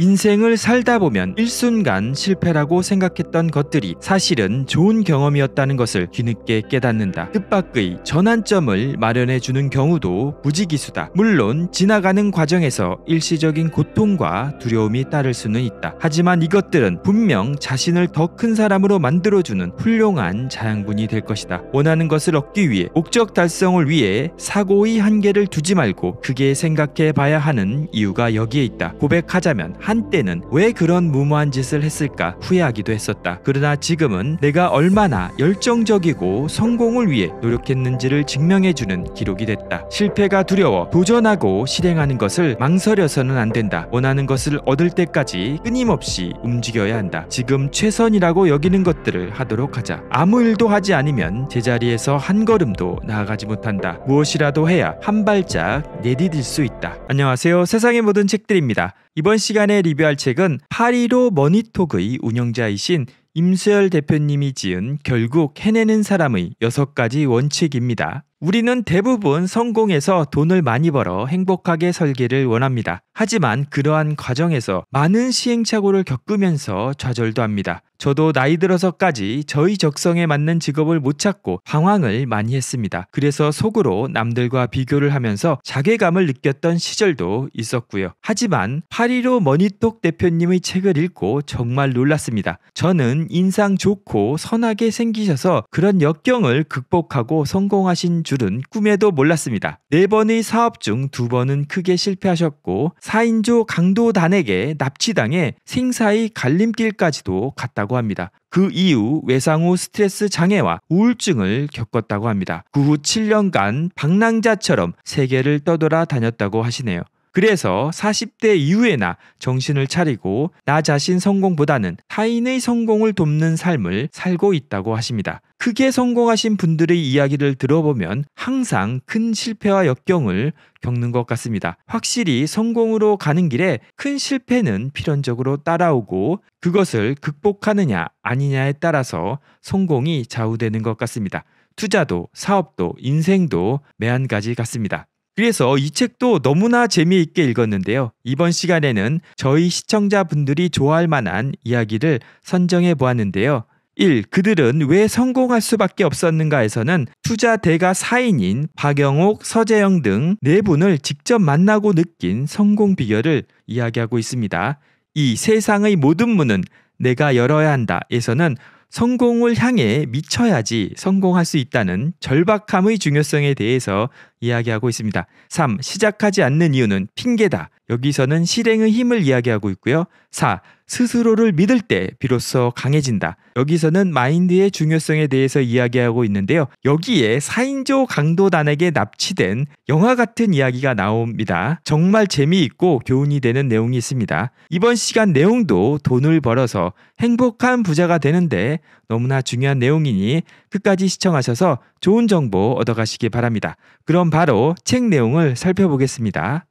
인생을 살다 보면 일순간 실패라고 생각했던 것들이 사실은 좋은 경험이었다는 것을 뒤늦게 깨닫는다. 뜻밖의 전환점을 마련해 주는 경우도 무지기수다. 물론 지나가는 과정에서 일시적인 고통과 두려움이 따를 수는 있다. 하지만 이것들은 분명 자신을 더 큰 사람으로 만들어주는 훌륭한 자양분이 될 것이다. 원하는 것을 얻기 위해 목적 달성을 위해 사고의 한계를 두지 말고 크게 생각해 봐야 하는 이유가 여기에 있다. 고백하자면 한때는 왜 그런 무모한 짓을 했을까 후회하기도 했었다. 그러나 지금은 내가 얼마나 열정적이고 성공을 위해 노력했는지를 증명해주는 기록이 됐다. 실패가 두려워 도전하고 실행하는 것을 망설여서는 안 된다. 원하는 것을 얻을 때까지 끊임없이 움직여야 한다. 지금 최선이라고 여기는 것들을 하도록 하자. 아무 일도 하지 않으면 제자리에서 한 걸음도 나아가지 못한다. 무엇이라도 해야 한 발짝 내디딜 수 있다. 안녕하세요. 세상의 모든 책들입니다. 이번 시간에 리뷰할 책은 파리로 머니톡의 운영자이신 임수열 대표님이 지은 결국 해내는 사람의 6 가지 원칙입니다. 우리는 대부분 성공해서 돈을 많이 벌어 행복하게 설계를 원합니다. 하지만 그러한 과정에서 많은 시행착오를 겪으면서 좌절도 합니다. 저도 나이 들어서까지 저희 적성에 맞는 직업을 못 찾고 방황을 많이 했습니다. 그래서 속으로 남들과 비교를 하면서 자괴감을 느꼈던 시절도 있었고요. 하지만 파리로 머니톡 대표님의 책을 읽고 정말 놀랐습니다. 저는 인상 좋고 선하게 생기셔서 그런 역경을 극복하고 성공하신 줄은 꿈에도 몰랐습니다. 네 번의 사업 중 두 번은 크게 실패하셨고 4인조 강도단에게 납치당해 생사의 갈림길까지도 갔다고 합니다. 그 이후 외상 후 스트레스 장애와 우울증을 겪었다고 합니다. 그 후 7년간 방랑자처럼 세계를 떠돌아 다녔다고 하시네요. 그래서 40대 이후에나 정신을 차리고 나 자신 성공보다는 타인의 성공을 돕는 삶을 살고 있다고 하십니다. 크게 성공하신 분들의 이야기를 들어보면 항상 큰 실패와 역경을 겪는 것 같습니다. 확실히 성공으로 가는 길에 큰 실패는 필연적으로 따라오고 그것을 극복하느냐 아니냐에 따라서 성공이 좌우되는 것 같습니다. 투자도 사업도 인생도 매한가지 같습니다. 그래서 이 책도 너무나 재미있게 읽었는데요. 이번 시간에는 저희 시청자분들이 좋아할 만한 이야기를 선정해 보았는데요. 1. 그들은 왜 성공할 수밖에 없었는가에서는 투자 대가 사인인 박영옥, 서재영 등네 분을 직접 만나고 느낀 성공 비결을 이야기하고 있습니다. 이 세상의 모든 문은 내가 열어야 한다에서는 성공을 향해 미쳐야지 성공할 수 있다는 절박함의 중요성에 대해서 이야기하고 있습니다. 3. 시작하지 않는 이유는 핑계다. 여기서는 실행의 힘을 이야기하고 있고요. 4. 스스로를 믿을 때 비로소 강해진다. 여기서는 마인드의 중요성에 대해서 이야기하고 있는데요. 여기에 4인조 강도단에게 납치된 영화 같은 이야기가 나옵니다. 정말 재미있고 교훈이 되는 내용이 있습니다. 이번 시간 내용도 돈을 벌어서 행복한 부자가 되는데 너무나 중요한 내용이니 끝까지 시청하셔서 좋은 정보 얻어가시기 바랍니다. 그럼 바로 책 내용을 살펴보겠습니다.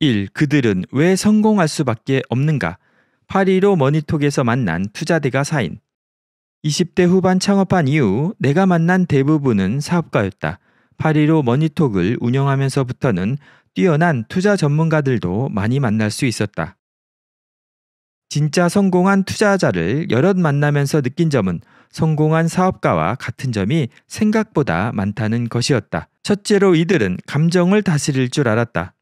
1. 그들은 왜 성공할 수밖에 없는가? 파리로 머니톡에서 만난 투자대가 사인. 20대 후반 창업한 이후 내가 만난 대부분은 사업가였다. 파리로 머니톡을 운영하면서부터는 뛰어난 투자 전문가들도 많이 만날 수 있었다. 진짜 성공한 투자자를 여럿 만나면서 느낀 점은 성공한 사업가와 같은 점이 생각보다 많다는 것이었다. 첫째로 이들은 감정을 다스릴 줄 알았다.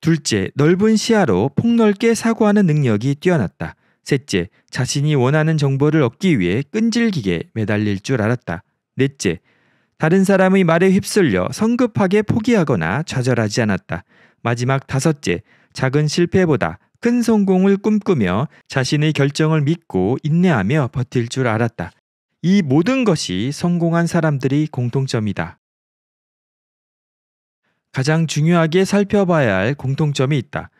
둘째, 넓은 시야로 폭넓게 사고하는 능력이 뛰어났다. 셋째, 자신이 원하는 정보를 얻기 위해 끈질기게 매달릴 줄 알았다. 넷째, 다른 사람의 말에 휩쓸려 성급하게 포기하거나 좌절하지 않았다. 마지막 다섯째, 작은 실패보다 큰 성공을 꿈꾸며 자신의 결정을 믿고 인내하며 버틸 줄 알았다. 이 모든 것이 성공한 사람들이 공통점이다. 가장 중요하게 살펴봐야 할 공통점이 있다.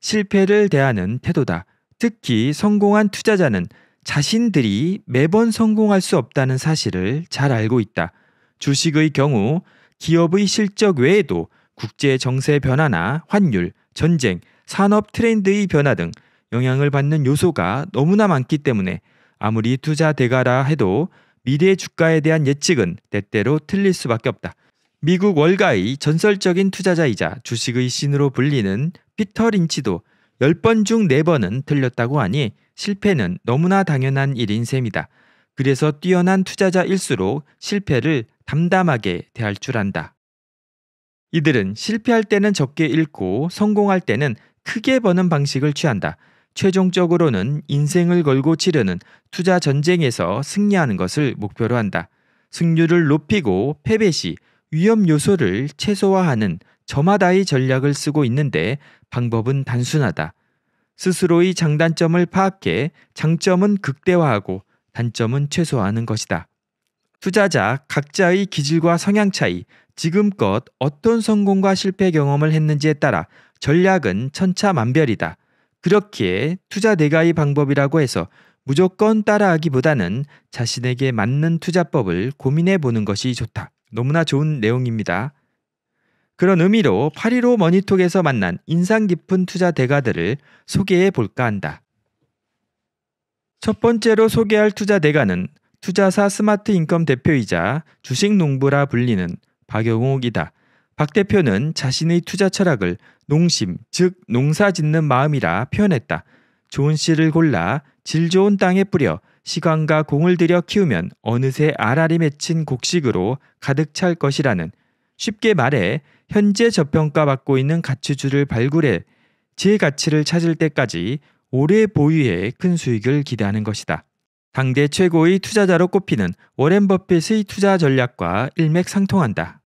실패를 대하는 태도다. 특히 성공한 투자자는 자신들이 매번 성공할 수 없다는 사실을 잘 알고 있다. 주식의 경우 기업의 실적 외에도 국제 정세 변화나 환율, 전쟁, 산업 트렌드의 변화 등 영향을 받는 요소가 너무나 많기 때문에 아무리 투자 대가라 해도 미래 주가에 대한 예측은 때때로 틀릴 수밖에 없다. 미국 월가의 전설적인 투자자이자 주식의 신으로 불리는 피터 린치도 10번 중 4번은 틀렸다고 하니 실패는 너무나 당연한 일인 셈이다. 그래서 뛰어난 투자자일수록 실패를 담담하게 대할 줄 안다. 이들은 실패할 때는 적게 잃고 성공할 때는 크게 버는 방식을 취한다. 최종적으로는 인생을 걸고 치르는 투자 전쟁에서 승리하는 것을 목표로 한다. 승률을 높이고 패배 시 위험 요소를 최소화하는 저마다의 전략을 쓰고 있는데 방법은 단순하다. 스스로의 장단점을 파악해 장점은 극대화하고 단점은 최소화하는 것이다. 투자자 각자의 기질과 성향 차이, 지금껏 어떤 성공과 실패 경험을 했는지에 따라 전략은 천차만별이다. 그렇기에 투자 대가의 방법이라고 해서 무조건 따라하기보다는 자신에게 맞는 투자법을 고민해 보는 것이 좋다. 너무나 좋은 내용입니다. 그런 의미로 8.15 머니톡에서 만난 인상 깊은 투자 대가들을 소개해 볼까 한다. 첫 번째로 소개할 투자 대가는 투자사 스마트 인컴 대표이자 주식 농부라 불리는 박영욱이다. 박 대표는 자신의 투자 철학을 농심, 즉 농사 짓는 마음이라 표현했다. 좋은 씨를 골라 질 좋은 땅에 뿌려 시간과 공을 들여 키우면 어느새 알알이 맺힌 곡식으로 가득 찰 것이라는 쉽게 말해 현재 저평가받고 있는 가치주를 발굴해 제 가치를 찾을 때까지 오래 보유해 큰 수익을 기대하는 것이다. 당대 최고의 투자자로 꼽히는 워렌 버핏의 투자 전략과 일맥상통한다.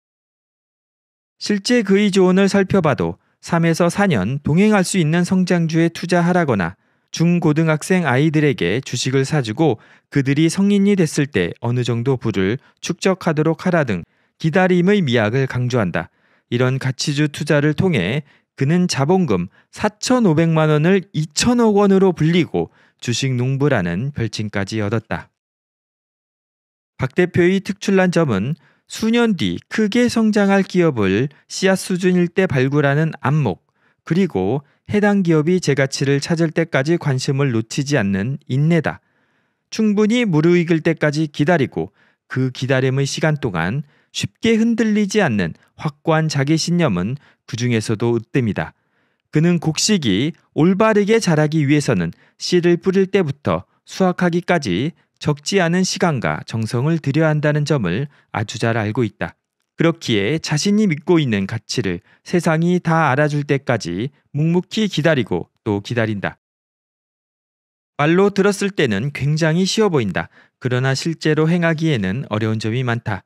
실제 그의 조언을 살펴봐도 3에서 4년 동행할 수 있는 성장주에 투자하라거나 중고등학생 아이들에게 주식을 사주고 그들이 성인이 됐을 때 어느 정도 부를 축적하도록 하라 등 기다림의 미학을 강조한다. 이런 가치주 투자를 통해 그는 자본금 4,500만 원을 2천억 원으로 불리고 주식 농부라는 별칭까지 얻었다. 박 대표의 특출난 점은 수년 뒤 크게 성장할 기업을 씨앗 수준일 때 발굴하는 안목, 그리고 해당 기업이 제 가치를 찾을 때까지 관심을 놓치지 않는 인내다. 충분히 무르익을 때까지 기다리고 그 기다림의 시간 동안 쉽게 흔들리지 않는 확고한 자기 신념은 그 중에서도 으뜸이다. 그는 곡식이 올바르게 자라기 위해서는 씨를 뿌릴 때부터 수확하기까지 적지 않은 시간과 정성을 들여야 한다는 점을 아주 잘 알고 있다. 그렇기에 자신이 믿고 있는 가치를 세상이 다 알아줄 때까지 묵묵히 기다리고 또 기다린다. 말로 들었을 때는 굉장히 쉬워 보인다. 그러나 실제로 행하기에는 어려운 점이 많다.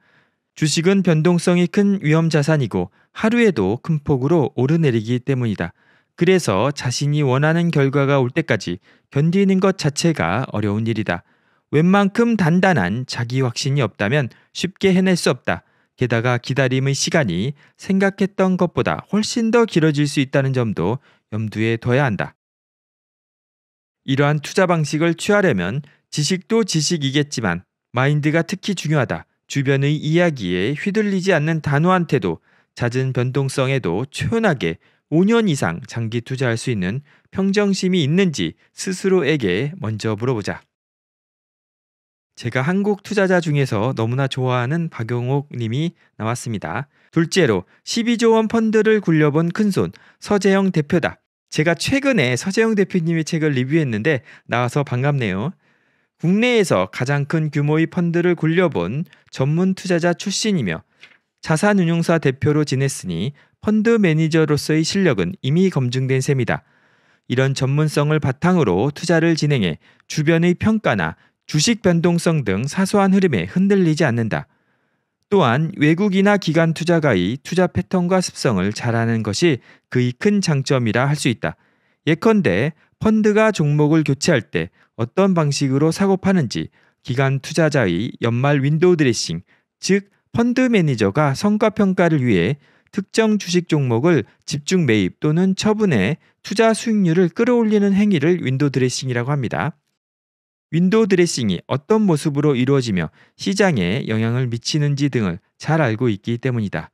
주식은 변동성이 큰 위험 자산이고 하루에도 큰 폭으로 오르내리기 때문이다. 그래서 자신이 원하는 결과가 올 때까지 견디는 것 자체가 어려운 일이다. 웬만큼 단단한 자기 확신이 없다면 쉽게 해낼 수 없다. 게다가 기다림의 시간이 생각했던 것보다 훨씬 더 길어질 수 있다는 점도 염두에 둬야 한다. 이러한 투자 방식을 취하려면 지식도 지식이겠지만 마인드가 특히 중요하다. 주변의 이야기에 휘둘리지 않는 단호한 태도, 잦은 변동성에도 초연하게 5년 이상 장기 투자할 수 있는 평정심이 있는지 스스로에게 먼저 물어보자. 제가 한국 투자자 중에서 너무나 좋아하는 박용옥 님이 나왔습니다. 둘째로 12조 원 펀드를 굴려본 큰손 서재영 대표다. 제가 최근에 서재영 대표님의 책을 리뷰했는데 나와서 반갑네요. 국내에서 가장 큰 규모의 펀드를 굴려본 전문 투자자 출신이며 자산운용사 대표로 지냈으니 펀드 매니저로서의 실력은 이미 검증된 셈이다. 이런 전문성을 바탕으로 투자를 진행해 주변의 평가나 주식 변동성 등 사소한 흐름에 흔들리지 않는다. 또한 외국이나 기관 투자가의 투자 패턴과 습성을 잘 아는 것이 그의 큰 장점이라 할 수 있다. 예컨대 펀드가 종목을 교체할 때 어떤 방식으로 사고 파는지 기관 투자자의 연말 윈도우 드레싱, 즉 펀드 매니저가 성과 평가를 위해 특정 주식 종목을 집중 매입 또는 처분해 투자 수익률을 끌어올리는 행위를 윈도우 드레싱이라고 합니다. 윈도우 드레싱이 어떤 모습으로 이루어지며 시장에 영향을 미치는지 등을 잘 알고 있기 때문이다.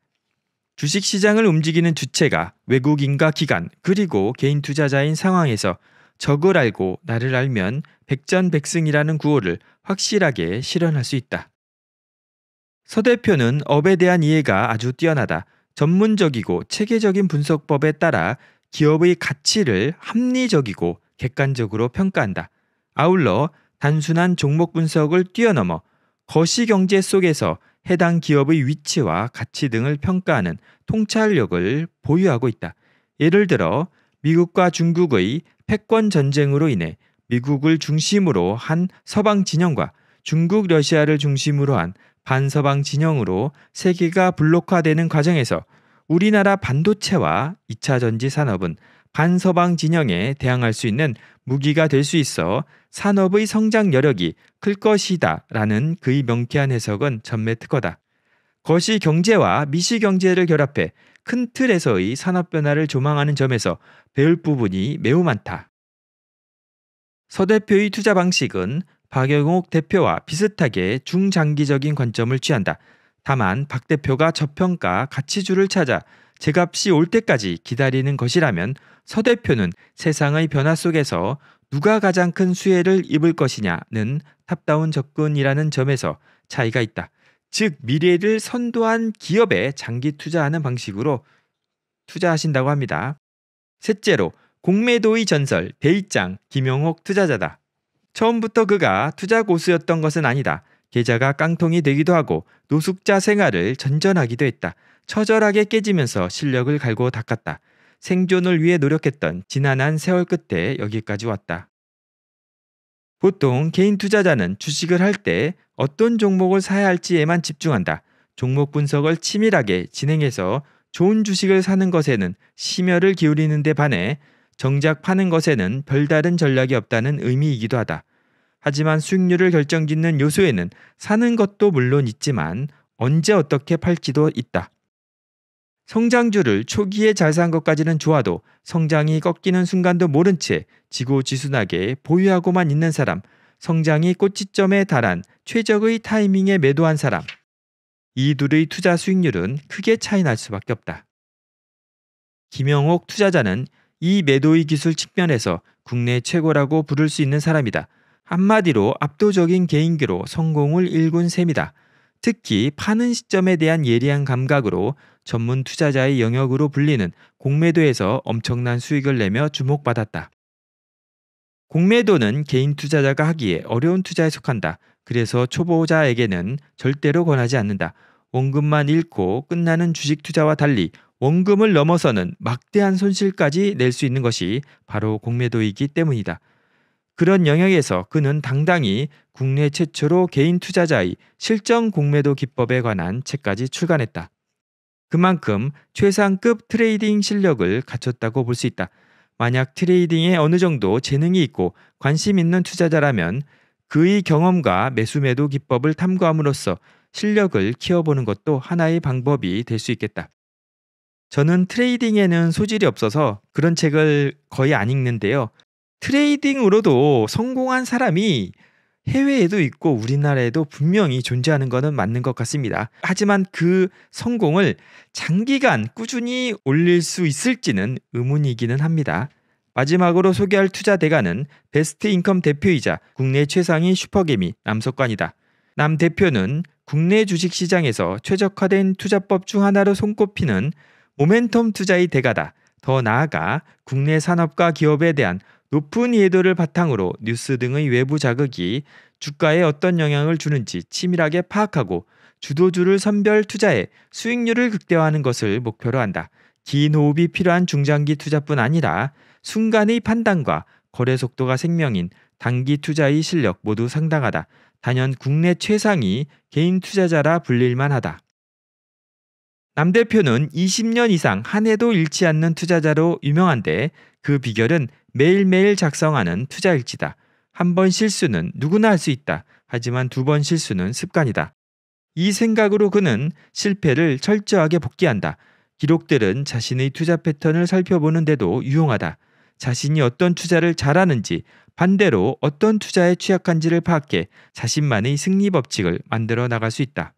주식 시장을 움직이는 주체가 외국인과 기관 그리고 개인 투자자인 상황에서 적을 알고 나를 알면 백전백승이라는 구호를 확실하게 실현할 수 있다. 서 대표는 업에 대한 이해가 아주 뛰어나다. 전문적이고 체계적인 분석법에 따라 기업의 가치를 합리적이고 객관적으로 평가한다. 아울러 단순한 종목 분석을 뛰어넘어 거시 경제 속에서 해당 기업의 위치와 가치 등을 평가하는 통찰력을 보유하고 있다. 예를 들어 미국과 중국의 패권 전쟁으로 인해 미국을 중심으로 한 서방 진영과 중국 러시아를 중심으로 한 반서방 진영으로 세계가 블록화되는 과정에서 우리나라 반도체와 2차 전지 산업은 반서방 진영에 대항할 수 있는 무기가 될 수 있어 산업의 성장 여력이 클 것이다 라는 그의 명쾌한 해석은 전매 특허다. 거시 경제와 미시 경제를 결합해 큰 틀에서의 산업 변화를 조망하는 점에서 배울 부분이 매우 많다. 서 대표의 투자 방식은 박영옥 대표와 비슷하게 중장기적인 관점을 취한다. 다만 박 대표가 저평가 가치주를 찾아 제 값이 올 때까지 기다리는 것이라면 서 대표는 세상의 변화 속에서 누가 가장 큰 수혜를 입을 것이냐는 탑다운 접근이라는 점에서 차이가 있다. 즉 미래를 선도한 기업에 장기 투자하는 방식으로 투자하신다고 합니다. 셋째로 공매도의 전설 대입장 김영옥 투자자다. 처음부터 그가 투자 고수였던 것은 아니다. 계좌가 깡통이 되기도 하고 노숙자 생활을 전전하기도 했다. 처절하게 깨지면서 실력을 갈고 닦았다. 생존을 위해 노력했던 지난한 세월 끝에 여기까지 왔다. 보통 개인 투자자는 주식을 할 때 어떤 종목을 사야 할지에만 집중한다. 종목 분석을 치밀하게 진행해서 좋은 주식을 사는 것에는 심혈을 기울이는 데 반해 정작 파는 것에는 별다른 전략이 없다는 의미이기도 하다. 하지만 수익률을 결정짓는 요소에는 사는 것도 물론 있지만 언제 어떻게 팔지도 있다. 성장주를 초기에 잘 산 것까지는 좋아도 성장이 꺾이는 순간도 모른 채 지고지순하게 보유하고만 있는 사람, 성장이 꽃지점에 달한 최적의 타이밍에 매도한 사람. 이 둘의 투자 수익률은 크게 차이 날 수밖에 없다. 김영옥 투자자는 이 매도의 기술 측면에서 국내 최고라고 부를 수 있는 사람이다. 한마디로 압도적인 개인기로 성공을 일군 셈이다. 특히 파는 시점에 대한 예리한 감각으로 전문 투자자의 영역으로 불리는 공매도에서 엄청난 수익을 내며 주목받았다. 공매도는 개인 투자자가 하기에 어려운 투자에 속한다. 그래서 초보자에게는 절대로 권하지 않는다. 원금만 잃고 끝나는 주식 투자와 달리 원금을 넘어서는 막대한 손실까지 낼 수 있는 것이 바로 공매도이기 때문이다. 그런 영역에서 그는 당당히 국내 최초로 개인 투자자의 실전 공매도 기법에 관한 책까지 출간했다. 그만큼 최상급 트레이딩 실력을 갖췄다고 볼 수 있다. 만약 트레이딩에 어느 정도 재능이 있고 관심 있는 투자자라면 그의 경험과 매수 매도 기법을 탐구함으로써 실력을 키워보는 것도 하나의 방법이 될 수 있겠다. 저는 트레이딩에는 소질이 없어서 그런 책을 거의 안 읽는데요. 트레이딩으로도 성공한 사람이 해외에도 있고 우리나라에도 분명히 존재하는 것은 맞는 것 같습니다. 하지만 그 성공을 장기간 꾸준히 올릴 수 있을지는 의문이기는 합니다. 마지막으로 소개할 투자 대가는 베스트 인컴 대표이자 국내 최상위 슈퍼개미 남석관이다. 남 대표는 국내 주식시장에서 최적화된 투자법 중 하나로 손꼽히는 모멘텀 투자의 대가다. 더 나아가 국내 산업과 기업에 대한 높은 예도를 바탕으로 뉴스 등의 외부 자극이 주가에 어떤 영향을 주는지 치밀하게 파악하고 주도주를 선별 투자해 수익률을 극대화하는 것을 목표로 한다. 긴 호흡이 필요한 중장기 투자뿐 아니라 순간의 판단과 거래 속도가 생명인 단기 투자의 실력 모두 상당하다. 단연 국내 최상위 개인 투자자라 불릴만 하다. 남 대표는 20년 이상 한 해도 잃지 않는 투자자로 유명한데 그 비결은 매일매일 작성하는 투자일지다. 한 번 실수는 누구나 할 수 있다. 하지만 두 번 실수는 습관이다. 이 생각으로 그는 실패를 철저하게 복귀한다. 기록들은 자신의 투자 패턴을 살펴보는데도 유용하다. 자신이 어떤 투자를 잘하는지 반대로 어떤 투자에 취약한지를 파악해 자신만의 승리 법칙을 만들어 나갈 수 있다.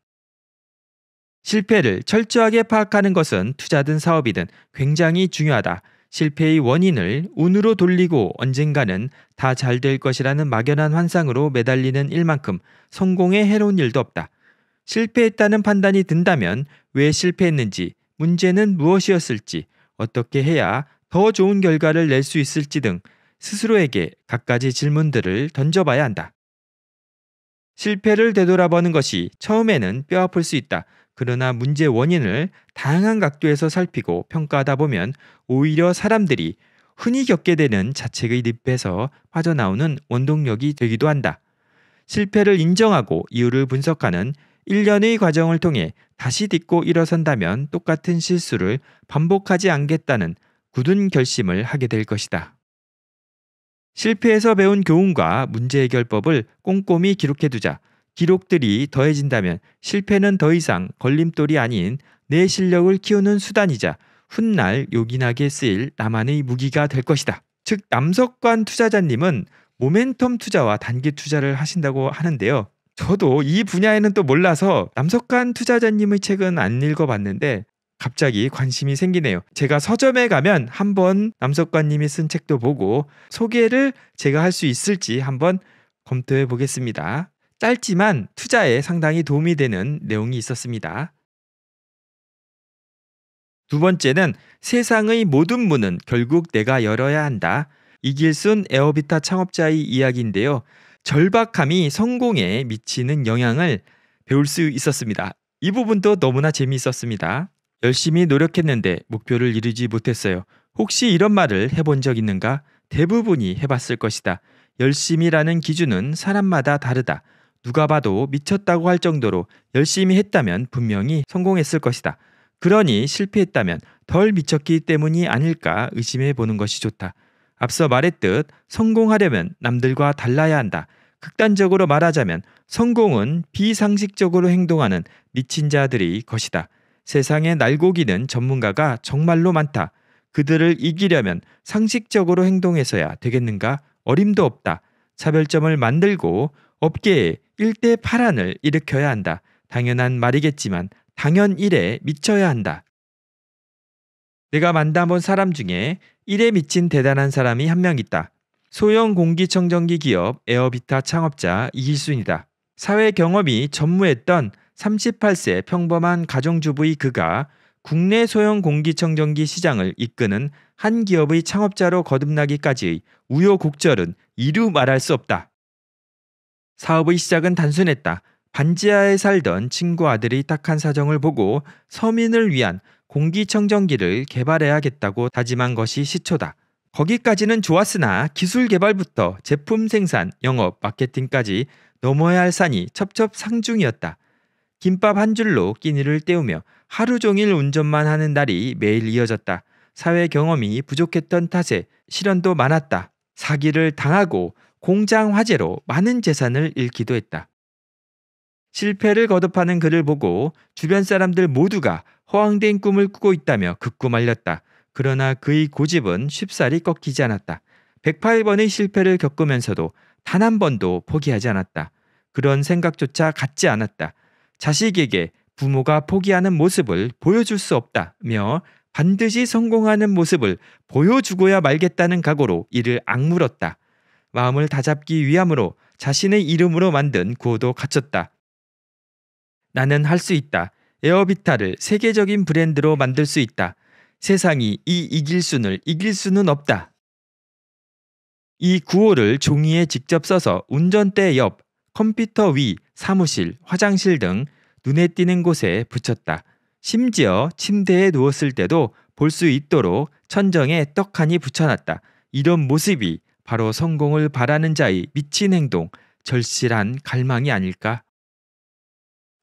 실패를 철저하게 파악하는 것은 투자든 사업이든 굉장히 중요하다. 실패의 원인을 운으로 돌리고 언젠가는 다 잘 될 것이라는 막연한 환상으로 매달리는 일만큼 성공에 해로운 일도 없다. 실패했다는 판단이 든다면 왜 실패했는지, 문제는 무엇이었을지, 어떻게 해야 더 좋은 결과를 낼 수 있을지 등 스스로에게 갖가지 질문들을 던져봐야 한다. 실패를 되돌아보는 것이 처음에는 뼈아플 수 있다. 그러나 문제 원인을 다양한 각도에서 살피고 평가하다 보면 오히려 사람들이 흔히 겪게 되는 자책의 늪에서 빠져나오는 원동력이 되기도 한다. 실패를 인정하고 이유를 분석하는 일련의 과정을 통해 다시 딛고 일어선다면 똑같은 실수를 반복하지 않겠다는 굳은 결심을 하게 될 것이다. 실패에서 배운 교훈과 문제 해결법을 꼼꼼히 기록해 두자 기록들이 더해진다면 실패는 더 이상 걸림돌이 아닌 내 실력을 키우는 수단이자 훗날 요긴하게 쓰일 나만의 무기가 될 것이다. 즉 남석관 투자자님은 모멘텀 투자와 단기 투자를 하신다고 하는데요. 저도 이 분야에는 또 몰라서 남석관 투자자님의 책은 안 읽어봤는데 갑자기 관심이 생기네요. 제가 서점에 가면 한번 남석관님이 쓴 책도 보고 소개를 제가 할 수 있을지 한번 검토해 보겠습니다. 짧지만 투자에 상당히 도움이 되는 내용이 있었습니다. 두 번째는 세상의 모든 문은 결국 내가 열어야 한다. 이길순 에어비타 창업자의 이야기인데요. 절박함이 성공에 미치는 영향을 배울 수 있었습니다. 이 부분도 너무나 재미있었습니다. 열심히 노력했는데 목표를 이루지 못했어요. 혹시 이런 말을 해본 적 있는가? 대부분이 해봤을 것이다. 열심이라는 기준은 사람마다 다르다. 누가 봐도 미쳤다고 할 정도로 열심히 했다면 분명히 성공했을 것이다. 그러니 실패했다면 덜 미쳤기 때문이 아닐까 의심해 보는 것이 좋다. 앞서 말했듯 성공하려면 남들과 달라야 한다. 극단적으로 말하자면 성공은 비상식적으로 행동하는 미친 자들이 것이다. 세상에 날고기는 전문가가 정말로 많다. 그들을 이기려면 상식적으로 행동해서야 되겠는가? 어림도 없다. 차별점을 만들고 업계에 일대 파란을 일으켜야 한다. 당연한 말이겠지만 당연 일에 미쳐야 한다. 내가 만나본 사람 중에 일에 미친 대단한 사람이 한 명 있다. 소형 공기청정기 기업 에어비타 창업자 이길순이다. 사회 경험이 전무했던 38세 평범한 가정주부의 그가 국내 소형 공기청정기 시장을 이끄는 한 기업의 창업자로 거듭나기까지의 우여곡절은 이루 말할 수 없다. 사업의 시작은 단순했다. 반지하에 살던 친구 아들이 딱한 사정을 보고 서민을 위한 공기청정기를 개발해야겠다고 다짐한 것이 시초다. 거기까지는 좋았으나 기술 개발부터 제품 생산, 영업, 마케팅까지 넘어야 할 산이 첩첩상중이었다. 김밥 한 줄로 끼니를 때우며 하루 종일 운전만 하는 날이 매일 이어졌다. 사회 경험이 부족했던 탓에 실현도 많았다. 사기를 당하고 공장 화재로 많은 재산을 잃기도 했다. 실패를 거듭하는 그를 보고 주변 사람들 모두가 허황된 꿈을 꾸고 있다며 극구 말렸다. 그러나 그의 고집은 쉽사리 꺾이지 않았다. 108번의 실패를 겪으면서도 단 한 번도 포기하지 않았다. 그런 생각조차 갖지 않았다. 자식에게 부모가 포기하는 모습을 보여줄 수 없다며 반드시 성공하는 모습을 보여주고야 말겠다는 각오로 이를 악물었다. 마음을 다잡기 위함으로 자신의 이름으로 만든 구호도 갖췄다. 나는 할 수 있다. 에어비타를 세계적인 브랜드로 만들 수 있다. 세상이 이 이길 순을 이길 수는 없다. 이 구호를 종이에 직접 써서 운전대 옆, 컴퓨터 위, 사무실, 화장실 등 눈에 띄는 곳에 붙였다. 심지어 침대에 누웠을 때도 볼 수 있도록 천정에 떡하니 붙여놨다. 이런 모습이 바로 성공을 바라는 자의 미친 행동, 절실한 갈망이 아닐까?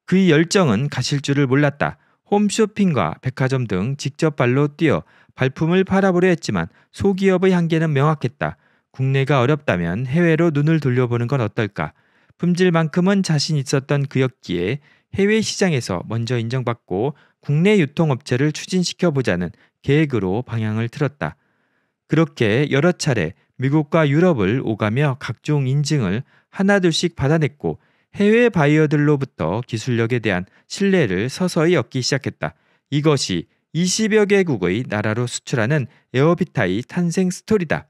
그의 열정은 가실 줄을 몰랐다. 홈쇼핑과 백화점 등 직접 발로 뛰어 발품을 팔아보려 했지만 소기업의 한계는 명확했다. 국내가 어렵다면 해외로 눈을 돌려보는 건 어떨까? 품질만큼은 자신 있었던 그였기에 해외 시장에서 먼저 인정받고 국내 유통업체를 추진시켜 보자는 계획으로 방향을 틀었다. 그렇게 여러 차례 미국과 유럽을 오가며 각종 인증을 하나둘씩 받아냈고 해외 바이어들로부터 기술력에 대한 신뢰를 서서히 얻기 시작했다. 이것이 20여 개국의 나라로 수출하는 에어비타이 탄생 스토리다.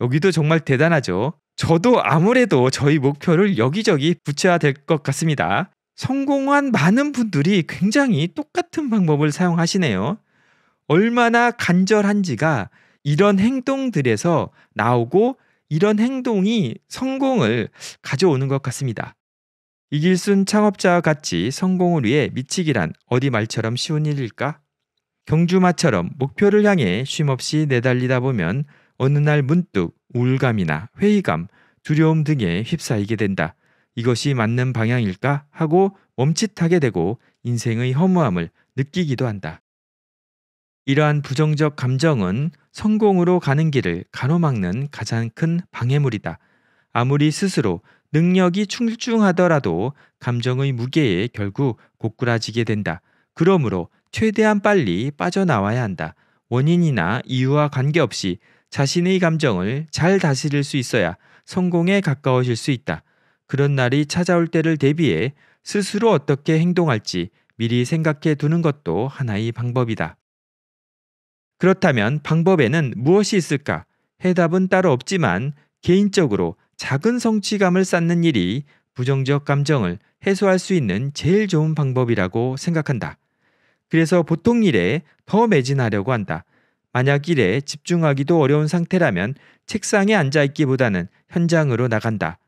여기도 정말 대단하죠. 저도 아무래도 저희 목표를 여기저기 부채야될 것 같습니다. 성공한 많은 분들이 굉장히 똑같은 방법을 사용하시네요. 얼마나 간절한지가 이런 행동들에서 나오고 이런 행동이 성공을 가져오는 것 같습니다. 이길순 창업자와 같이 성공을 위해 미치기란 어디 말처럼 쉬운 일일까? 경주마처럼 목표를 향해 쉼없이 내달리다 보면 어느 날 문득 우울감이나 회의감, 두려움 등에 휩싸이게 된다. 이것이 맞는 방향일까 하고 멈칫하게 되고 인생의 허무함을 느끼기도 한다. 이러한 부정적 감정은 성공으로 가는 길을 가로막는 가장 큰 방해물이다. 아무리 스스로 능력이 충중하더라도 감정의 무게에 결국 고꾸라지게 된다. 그러므로 최대한 빨리 빠져나와야 한다. 원인이나 이유와 관계없이 자신의 감정을 잘 다스릴 수 있어야 성공에 가까워질 수 있다. 그런 날이 찾아올 때를 대비해 스스로 어떻게 행동할지 미리 생각해 두는 것도 하나의 방법이다. 그렇다면 방법에는 무엇이 있을까? 해답은 따로 없지만 개인적으로 작은 성취감을 쌓는 일이 부정적 감정을 해소할 수 있는 제일 좋은 방법이라고 생각한다. 그래서 보통 일에 더 매진하려고 한다. 만약 일에 집중하기도 어려운 상태라면 책상에 앉아있기보다는 현장으로 나간다.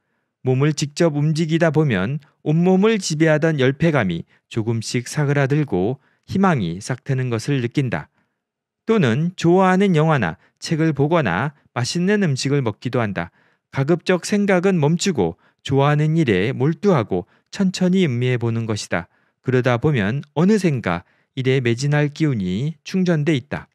몸을 직접 움직이다 보면 온몸을 지배하던 열패감이 조금씩 사그라들고 희망이 싹트는 것을 느낀다. 또는 좋아하는 영화나 책을 보거나 맛있는 음식을 먹기도 한다. 가급적 생각은 멈추고 좋아하는 일에 몰두하고 천천히 음미해 보는 것이다. 그러다 보면 어느샌가 일에 매진할 기운이 충전돼 있다.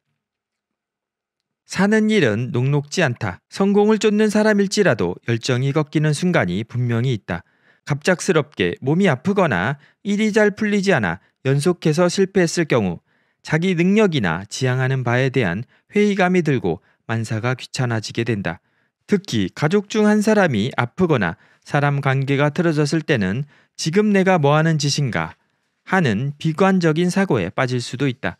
사는 일은 녹록지 않다. 성공을 쫓는 사람일지라도 열정이 꺾이는 순간이 분명히 있다. 갑작스럽게 몸이 아프거나 일이 잘 풀리지 않아 연속해서 실패했을 경우 자기 능력이나 지향하는 바에 대한 회의감이 들고 만사가 귀찮아지게 된다. 특히 가족 중 한 사람이 아프거나 사람 관계가 틀어졌을 때는 지금 내가 뭐 하는 짓인가 하는 비관적인 사고에 빠질 수도 있다.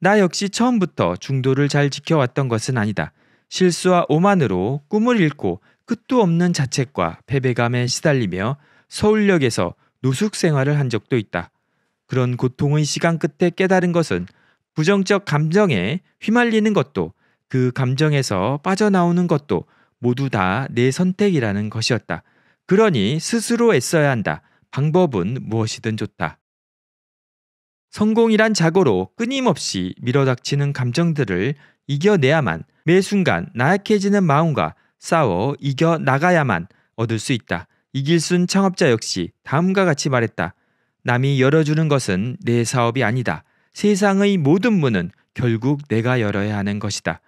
나 역시 처음부터 중도를 잘 지켜왔던 것은 아니다. 실수와 오만으로 꿈을 잃고 끝도 없는 자책과 패배감에 시달리며 서울역에서 노숙 생활을 한 적도 있다. 그런 고통의 시간 끝에 깨달은 것은 부정적 감정에 휘말리는 것도 그 감정에서 빠져나오는 것도 모두 다 내 선택이라는 것이었다. 그러니 스스로 애써야 한다. 방법은 무엇이든 좋다. 성공이란 자고로 끊임없이 밀어닥치는 감정들을 이겨내야만 매 순간 나약해지는 마음과 싸워 이겨나가야만 얻을 수 있다. 이길순 창업자 역시 다음과 같이 말했다. 남이 열어주는 것은 내 사업이 아니다. 세상의 모든 문은 결국 내가 열어야 하는 것이다.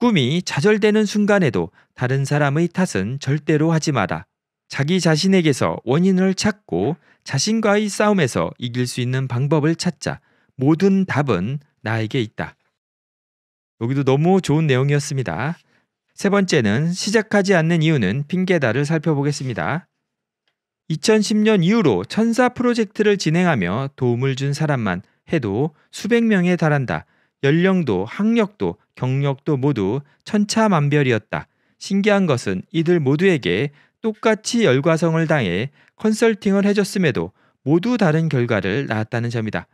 꿈이 좌절되는 순간에도 다른 사람의 탓은 절대로 하지 마라. 자기 자신에게서 원인을 찾고 자신과의 싸움에서 이길 수 있는 방법을 찾자. 모든 답은 나에게 있다. 여기도 너무 좋은 내용이었습니다. 세 번째는 시작하지 않는 이유는 핑계다를 살펴보겠습니다. 2010년 이후로 천사 프로젝트를 진행하며 도움을 준 사람만 해도 수백 명에 달한다. 연령도, 학력도, 경력도 모두 천차만별이었다. 신기한 것은 이들 모두에게 똑같이 열과성을 당해 컨설팅을 해줬음에도 모두 다른 결과를 낳았다는 점이다.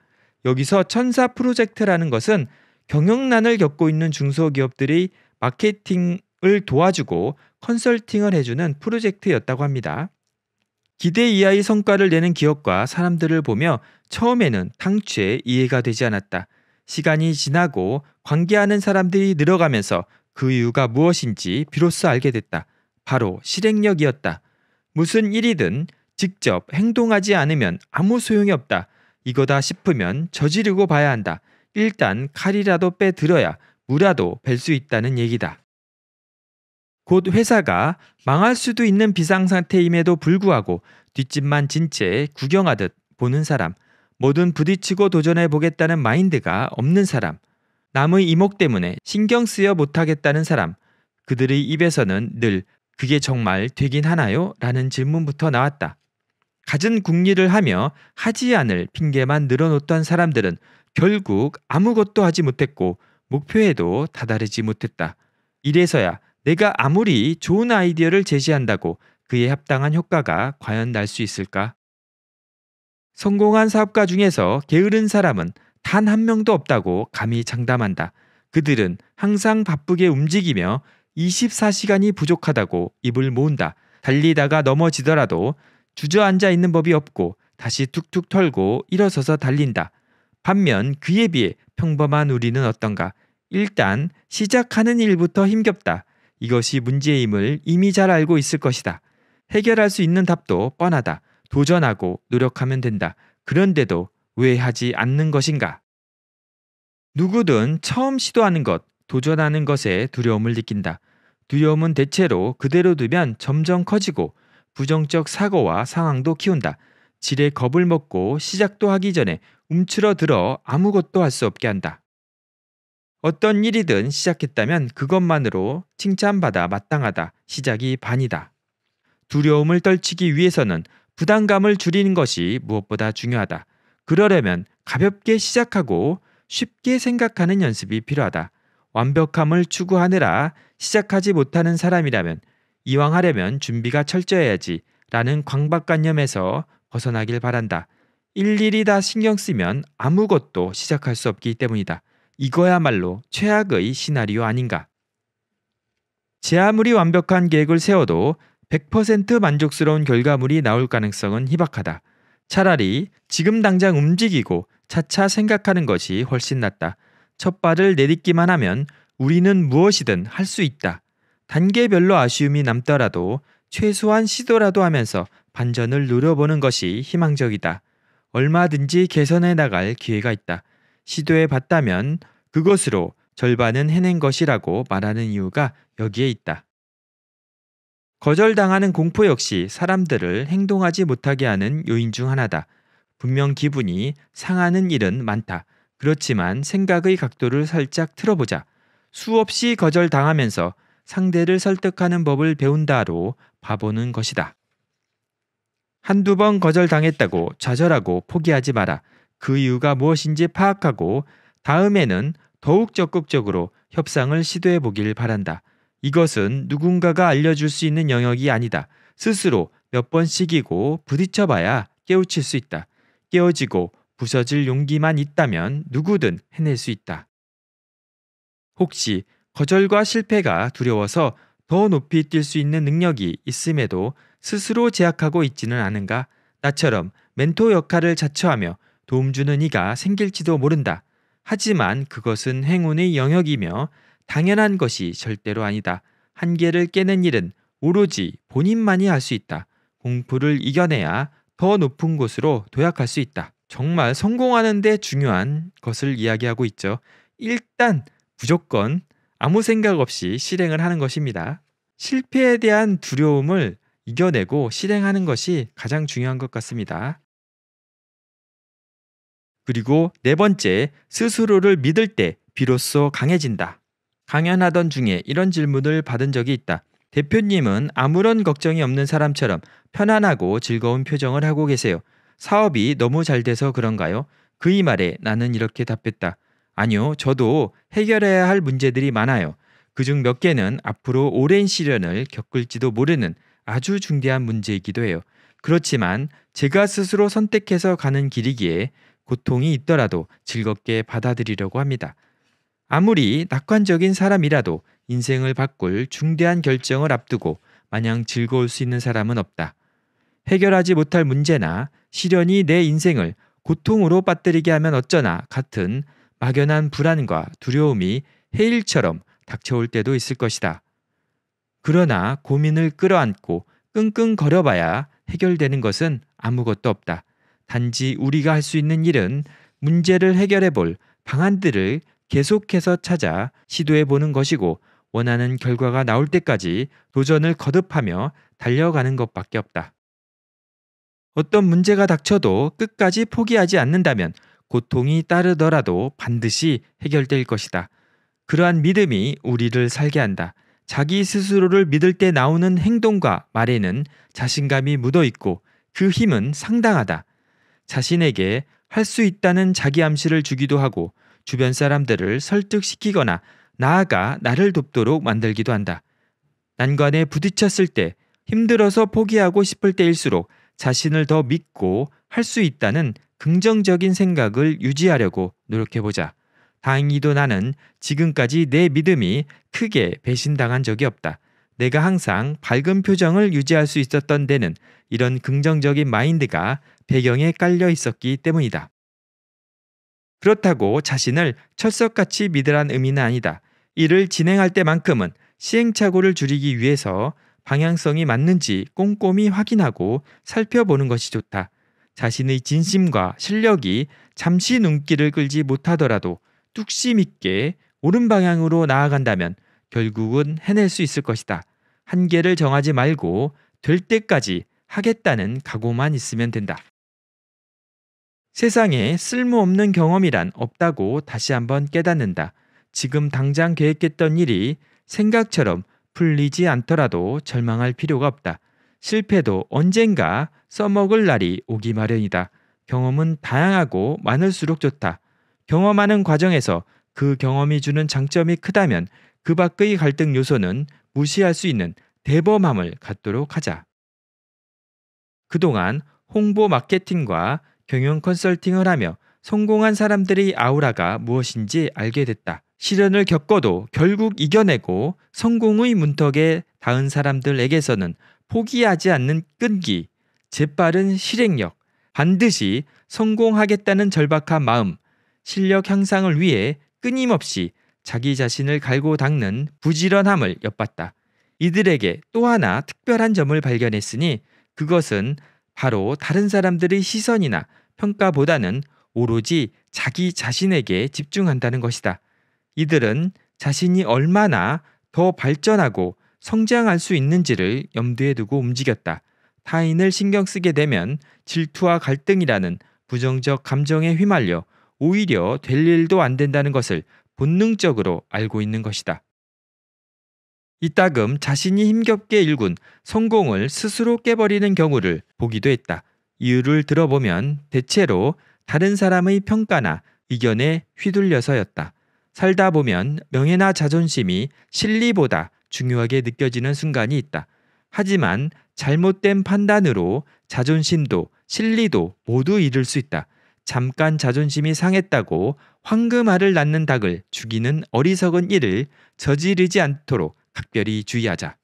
여기서 천사 프로젝트라는 것은 경영난을 겪고 있는 중소기업들이 마케팅을 도와주고 컨설팅을 해주는 프로젝트였다고 합니다. 기대 이하의 성과를 내는 기업과 사람들을 보며 처음에는 당최 이해가 되지 않았다. 시간이 지나고 관계하는 사람들이 늘어가면서 그 이유가 무엇인지 비로소 알게 됐다. 바로 실행력이었다. 무슨 일이든 직접 행동하지 않으면 아무 소용이 없다. 이거다 싶으면 저지르고 봐야 한다. 일단 칼이라도 빼들어야 무라도 뵐 수 있다는 얘기다. 곧 회사가 망할 수도 있는 비상상태임에도 불구하고 뒷집만 진 채 구경하듯 보는 사람, 뭐든 부딪히고 도전해 보겠다는 마인드가 없는 사람, 남의 이목 때문에 신경 쓰여 못하겠다는 사람, 그들의 입에서는 늘 그게 정말 되긴 하나요? 라는 질문부터 나왔다. 갖은 국리를 하며 하지 않을 핑계만 늘어놓던 사람들은 결국 아무것도 하지 못했고 목표에도 다다르지 못했다. 이래서야 내가 아무리 좋은 아이디어를 제시한다고 그에 합당한 효과가 과연 날 수 있을까? 성공한 사업가 중에서 게으른 사람은 단 한 명도 없다고 감히 장담한다. 그들은 항상 바쁘게 움직이며 24시간이 부족하다고 입을 모은다. 달리다가 넘어지더라도 주저앉아 있는 법이 없고 다시 툭툭 털고 일어서서 달린다. 반면 그에 비해 평범한 우리는 어떤가? 일단 시작하는 일부터 힘겹다. 이것이 문제임을 이미 잘 알고 있을 것이다. 해결할 수 있는 답도 뻔하다. 도전하고 노력하면 된다. 그런데도 왜 하지 않는 것인가? 누구든 처음 시도하는 것, 도전하는 것에 두려움을 느낀다. 두려움은 대체로 그대로 두면 점점 커지고 부정적 사고와 상황도 키운다. 지레 겁을 먹고 시작도 하기 전에 움츠러들어 아무것도 할 수 없게 한다. 어떤 일이든 시작했다면 그것만으로 칭찬받아 마땅하다. 시작이 반이다. 두려움을 떨치기 위해서는 부담감을 줄이는 것이 무엇보다 중요하다. 그러려면 가볍게 시작하고 쉽게 생각하는 연습이 필요하다. 완벽함을 추구하느라 시작하지 못하는 사람이라면 이왕 하려면 준비가 철저해야지 라는 광박관념에서 벗어나길 바란다. 일일이 다 신경 쓰면 아무것도 시작할 수 없기 때문이다. 이거야말로 최악의 시나리오 아닌가. 제 아무리 완벽한 계획을 세워도 100% 만족스러운 결과물이 나올 가능성은 희박하다. 차라리 지금 당장 움직이고 차차 생각하는 것이 훨씬 낫다. 첫 발을 내딛기만 하면 우리는 무엇이든 할 수 있다. 단계별로 아쉬움이 남더라도 최소한 시도라도 하면서 반전을 누려보는 것이 희망적이다. 얼마든지 개선해 나갈 기회가 있다. 시도해 봤다면 그것으로 절반은 해낸 것이라고 말하는 이유가 여기에 있다. 거절당하는 공포 역시 사람들을 행동하지 못하게 하는 요인 중 하나다. 분명 기분이 상하는 일은 많다. 그렇지만 생각의 각도를 살짝 틀어보자. 수없이 거절당하면서 상대를 설득하는 법을 배운다로 봐보는 것이다. 한두 번 거절당했다고 좌절하고 포기하지 마라. 그 이유가 무엇인지 파악하고 다음에는 더욱 적극적으로 협상을 시도해 보길 바란다. 이것은 누군가가 알려줄 수 있는 영역이 아니다. 스스로 몇 번씩 이고 부딪혀봐야 깨우칠 수 있다. 깨어지고 부서질 용기만 있다면 누구든 해낼 수 있다. 혹시 거절과 실패가 두려워서 더 높이 뛸 수 있는 능력이 있음에도 스스로 제약하고 있지는 않은가? 나처럼 멘토 역할을 자처하며 도움 주는 이가 생길지도 모른다. 하지만 그것은 행운의 영역이며 당연한 것이 절대로 아니다. 한계를 깨는 일은 오로지 본인만이 할 수 있다. 공포를 이겨내야 더 높은 곳으로 도약할 수 있다. 정말 성공하는데 중요한 것을 이야기하고 있죠. 일단 무조건 아무 생각 없이 실행을 하는 것입니다. 실패에 대한 두려움을 이겨내고 실행하는 것이 가장 중요한 것 같습니다. 그리고 네 번째, 스스로를 믿을 때 비로소 강해진다. 강연하던 중에 이런 질문을 받은 적이 있다. 대표님은 아무런 걱정이 없는 사람처럼 편안하고 즐거운 표정을 하고 계세요. 사업이 너무 잘 돼서 그런가요? 그이 말에 나는 이렇게 답했다. 아니요, 저도 해결해야 할 문제들이 많아요. 그중 몇 개는 앞으로 오랜 시련을 겪을지도 모르는 아주 중대한 문제이기도 해요. 그렇지만 제가 스스로 선택해서 가는 길이기에 고통이 있더라도 즐겁게 받아들이려고 합니다. 아무리 낙관적인 사람이라도 인생을 바꿀 중대한 결정을 앞두고 마냥 즐거울 수 있는 사람은 없다. 해결하지 못할 문제나 시련이 내 인생을 고통으로 빠뜨리게 하면 어쩌나 같은 막연한 불안과 두려움이 해일처럼 닥쳐올 때도 있을 것이다. 그러나 고민을 끌어안고 끙끙거려봐야 해결되는 것은 아무것도 없다. 단지 우리가 할 수 있는 일은 문제를 해결해 볼 방안들을 계속해서 찾아 시도해 보는 것이고 원하는 결과가 나올 때까지 도전을 거듭하며 달려가는 것밖에 없다. 어떤 문제가 닥쳐도 끝까지 포기하지 않는다면 고통이 따르더라도 반드시 해결될 것이다. 그러한 믿음이 우리를 살게 한다. 자기 스스로를 믿을 때 나오는 행동과 말에는 자신감이 묻어 있고 그 힘은 상당하다. 자신에게 할 수 있다는 자기 암시를 주기도 하고 주변 사람들을 설득시키거나 나아가 나를 돕도록 만들기도 한다. 난관에 부딪혔을 때 힘들어서 포기하고 싶을 때일수록 자신을 더 믿고 할 수 있다는 긍정적인 생각을 유지하려고 노력해보자. 다행히도 나는 지금까지 내 믿음이 크게 배신당한 적이 없다. 내가 항상 밝은 표정을 유지할 수 있었던 데는 이런 긍정적인 마인드가 배경에 깔려 있었기 때문이다. 그렇다고 자신을 철석같이 믿으란 의미는 아니다. 이를 진행할 때만큼은 시행착오를 줄이기 위해서 방향성이 맞는지 꼼꼼히 확인하고 살펴보는 것이 좋다. 자신의 진심과 실력이 잠시 눈길을 끌지 못하더라도 뚝심 있게 옳은 방향으로 나아간다면 결국은 해낼 수 있을 것이다. 한계를 정하지 말고 될 때까지 하겠다는 각오만 있으면 된다. 세상에 쓸모없는 경험이란 없다고 다시 한번 깨닫는다. 지금 당장 계획했던 일이 생각처럼 풀리지 않더라도 절망할 필요가 없다. 실패도 언젠가 써먹을 날이 오기 마련이다. 경험은 다양하고 많을수록 좋다. 경험하는 과정에서 그 경험이 주는 장점이 크다면 그 밖의 갈등 요소는 무시할 수 있는 대범함을 갖도록 하자. 그동안 홍보 마케팅과 경영 컨설팅을 하며 성공한 사람들의 아우라가 무엇인지 알게 됐다. 시련을 겪어도 결국 이겨내고 성공의 문턱에 닿은 사람들에게서는 포기하지 않는 끈기, 재빠른 실행력, 반드시 성공하겠다는 절박한 마음, 실력 향상을 위해 끊임없이 자기 자신을 갈고 닦는 부지런함을 엿봤다. 이들에게 또 하나 특별한 점을 발견했으니 그것은 바로 다른 사람들의 시선이나 평가보다는 오로지 자기 자신에게 집중한다는 것이다. 이들은 자신이 얼마나 더 발전하고 성장할 수 있는지를 염두에 두고 움직였다. 타인을 신경 쓰게 되면 질투와 갈등이라는 부정적 감정에 휘말려 오히려 될 일도 안 된다는 것을 본능적으로 알고 있는 것이다. 이따금 자신이 힘겹게 일군 성공을 스스로 깨버리는 경우를 보기도 했다. 이유를 들어보면 대체로 다른 사람의 평가나 의견에 휘둘려서였다. 살다 보면 명예나 자존심이 실리보다 중요하게 느껴지는 순간이 있다. 하지만 잘못된 판단으로 자존심도 실리도 모두 잃을 수 있다. 잠깐 자존심이 상했다고 황금알을 낳는 닭을 죽이는 어리석은 일을 저지르지 않도록 각별히 주의하자.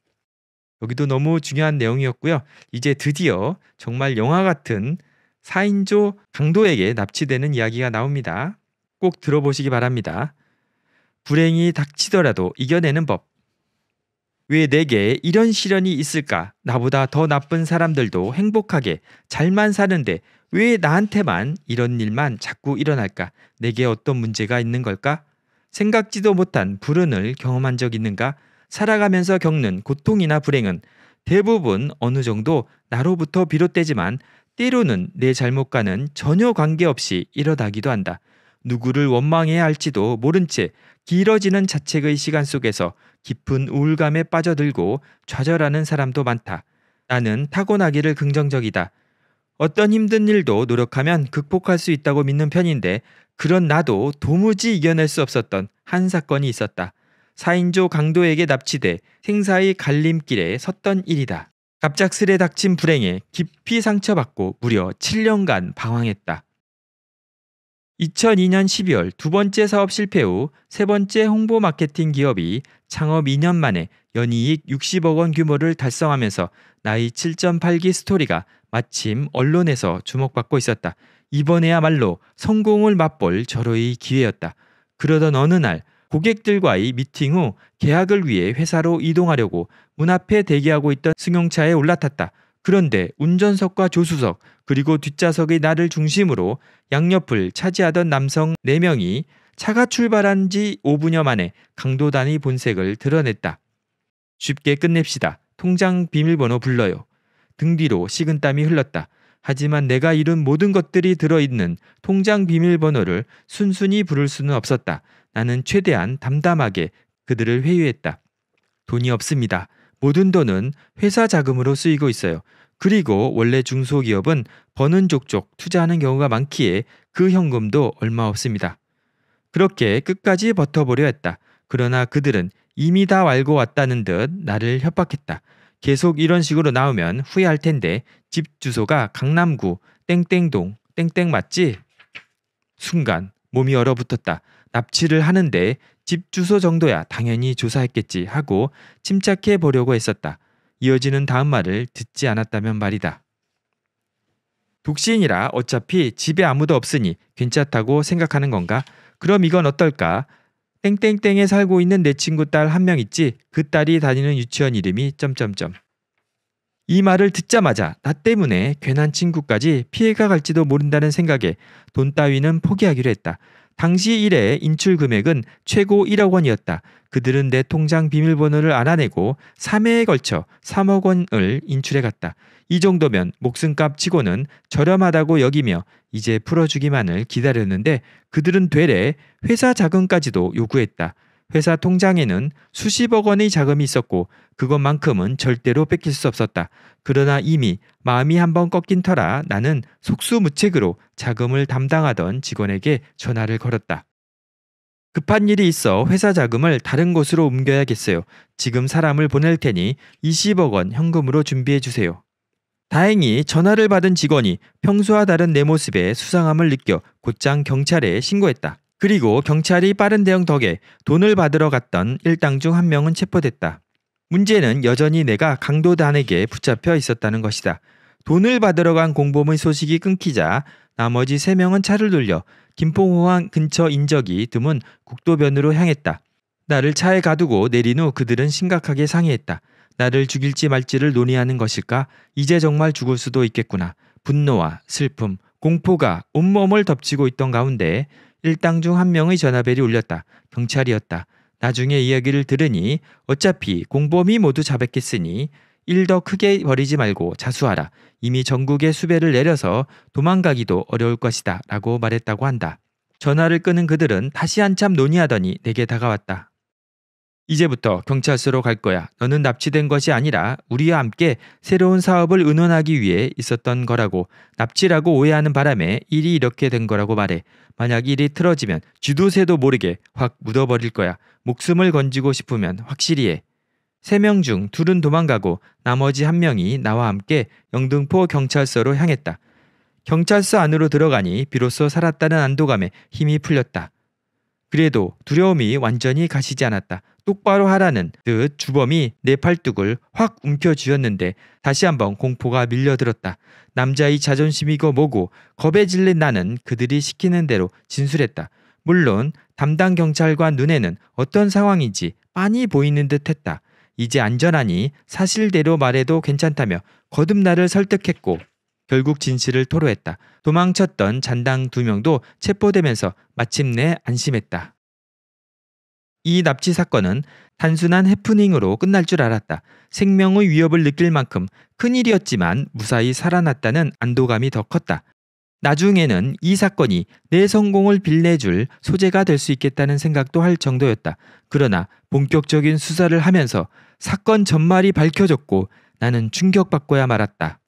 여기도 너무 중요한 내용이었고요. 이제 드디어 정말 영화 같은 4인조 강도에게 납치되는 이야기가 나옵니다. 꼭 들어보시기 바랍니다. 불행이 닥치더라도 이겨내는 법. 왜 내게 이런 시련이 있을까? 나보다 더 나쁜 사람들도 행복하게 잘만 사는데 왜 나한테만 이런 일만 자꾸 일어날까? 내게 어떤 문제가 있는 걸까? 생각지도 못한 불운을 경험한 적 있는가? 살아가면서 겪는 고통이나 불행은 대부분 어느 정도 나로부터 비롯되지만 때로는 내 잘못과는 전혀 관계없이 일어나기도 한다. 누구를 원망해야 할지도 모른 채 길어지는 자책의 시간 속에서 깊은 우울감에 빠져들고 좌절하는 사람도 많다. 나는 타고나기를 긍정적이다. 어떤 힘든 일도 노력하면 극복할 수 있다고 믿는 편인데 그런 나도 도무지 이겨낼 수 없었던 한 사건이 있었다. 4인조 강도에게 납치돼 생사의 갈림길에 섰던 일이다. 갑작스레 닥친 불행에 깊이 상처받고 무려 7년간 방황했다. 2002년 12월 두 번째 사업 실패 후 세 번째 홍보 마케팅 기업이 창업 2년 만에 연이익 60억 원 규모를 달성하면서 나의 7.8기 스토리가 마침 언론에서 주목받고 있었다. 이번에야말로 성공을 맛볼 절호의 기회였다. 그러던 어느 날 고객들과의 미팅 후 계약을 위해 회사로 이동하려고 문 앞에 대기하고 있던 승용차에 올라탔다. 그런데 운전석과 조수석 그리고 뒷좌석의 나를 중심으로 양옆을 차지하던 남성 4명이 차가 출발한 지 5분여 만에 강도단의 본색을 드러냈다. 쉽게 끝냅시다. 통장 비밀번호 불러요. 등 뒤로 식은 땀이 흘렀다. 하지만 내가 이룬 모든 것들이 들어있는 통장 비밀번호를 순순히 부를 수는 없었다. 나는 최대한 담담하게 그들을 회유했다. 돈이 없습니다. 모든 돈은 회사 자금으로 쓰이고 있어요. 그리고 원래 중소기업은 버는 족족 투자하는 경우가 많기에 그 현금도 얼마 없습니다. 그렇게 끝까지 버텨보려 했다. 그러나 그들은 이미 다 알고 왔다는 듯 나를 협박했다. 계속 이런 식으로 나오면 후회할 텐데 집 주소가 강남구 땡땡동 땡땡 맞지? 순간 몸이 얼어붙었다. 납치를 하는데 집 주소 정도야 당연히 조사했겠지 하고 침착해 보려고 했었다. 이어지는 다음 말을 듣지 않았다면 말이다. 독신이라 어차피 집에 아무도 없으니 괜찮다고 생각하는 건가? 그럼 이건 어떨까? 땡땡땡에 살고 있는 내 친구 딸 한 명 있지. 그 딸이 다니는 유치원 이름이 점점점. 이 말을 듣자마자 나 때문에 괜한 친구까지 피해가 갈지도 모른다는 생각에 돈 따위는 포기하기로 했다. 당시 일에 인출 금액은 최고 1억 원이었다. 그들은 내 통장 비밀번호를 알아내고 3회에 걸쳐 3억 원을 인출해 갔다. 이 정도면 목숨값 치고는 저렴하다고 여기며 이제 풀어주기만을 기다렸는데 그들은 되레 회사 자금까지도 요구했다. 회사 통장에는 수십억 원의 자금이 있었고 그것만큼은 절대로 뺏길 수 없었다. 그러나 이미 마음이 한 번 꺾인 터라 나는 속수무책으로 자금을 담당하던 직원에게 전화를 걸었다. 급한 일이 있어 회사 자금을 다른 곳으로 옮겨야겠어요. 지금 사람을 보낼 테니 20억 원 현금으로 준비해 주세요. 다행히 전화를 받은 직원이 평소와 다른 내 모습에 수상함을 느껴 곧장 경찰에 신고했다. 그리고 경찰이 빠른 대응 덕에 돈을 받으러 갔던 일당 중 한 명은 체포됐다. 문제는 여전히 내가 강도단에게 붙잡혀 있었다는 것이다. 돈을 받으러 간 공범의 소식이 끊기자 나머지 세명은 차를 돌려 김포공항 근처 인적이 드문 국도변으로 향했다. 나를 차에 가두고 내린 후 그들은 심각하게 상의했다. 나를 죽일지 말지를 논의하는 것일까? 이제 정말 죽을 수도 있겠구나. 분노와 슬픔, 공포가 온몸을 덮치고 있던 가운데 일당 중 한 명의 전화벨이 울렸다. 경찰이었다. 나중에 이야기를 들으니 어차피 공범이 모두 자백했으니 일 더 크게 버리지 말고 자수하라. 이미 전국에 수배를 내려서 도망가기도 어려울 것이다. 라고 말했다고 한다. 전화를 끄는 그들은 다시 한참 논의하더니 내게 다가왔다. 이제부터 경찰서로 갈 거야. 너는 납치된 것이 아니라 우리와 함께 새로운 사업을 의논하기 위해 있었던 거라고 납치라고 오해하는 바람에 일이 이렇게 된 거라고 말해. 만약 일이 틀어지면 쥐도새도 모르게 확 묻어버릴 거야. 목숨을 건지고 싶으면 확실히 해. 세 명 중 둘은 도망가고 나머지 한 명이 나와 함께 영등포 경찰서로 향했다. 경찰서 안으로 들어가니 비로소 살았다는 안도감에 힘이 풀렸다. 그래도 두려움이 완전히 가시지 않았다. 똑바로 하라는 듯 주범이 내 팔뚝을 확 움켜쥐었는데 다시 한번 공포가 밀려들었다. 남자의 자존심이고 뭐고 겁에 질린 나는 그들이 시키는 대로 진술했다. 물론 담당 경찰관 눈에는 어떤 상황인지 빤히 보이는 듯 했다. 이제 안전하니 사실대로 말해도 괜찮다며 거듭 나를 설득했고 결국 진실을 토로했다. 도망쳤던 잔당 두 명도 체포되면서 마침내 안심했다. 이 납치 사건은 단순한 해프닝으로 끝날 줄 알았다. 생명의 위협을 느낄 만큼 큰일이었지만 무사히 살아났다는 안도감이 더 컸다. 나중에는 이 사건이 내 성공을 빌려줄 소재가 될 수 있겠다는 생각도 할 정도였다. 그러나 본격적인 수사를 하면서 사건 전말이 밝혀졌고 나는 충격받고야 말았다.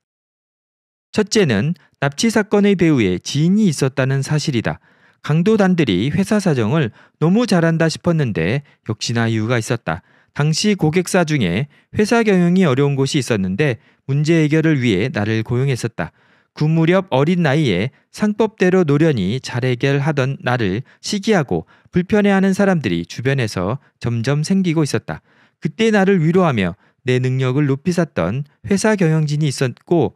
첫째는 납치 사건의 배후에 지인이 있었다는 사실이다. 강도단들이 회사 사정을 너무 잘한다 싶었는데 역시나 이유가 있었다. 당시 고객사 중에 회사 경영이 어려운 곳이 있었는데 문제 해결을 위해 나를 고용했었다. 그 무렵 어린 나이에 상법대로 노련히 잘 해결하던 나를 시기하고 불편해하는 사람들이 주변에서 점점 생기고 있었다. 그때 나를 위로하며 내 능력을 높이 샀던 회사 경영진이 있었고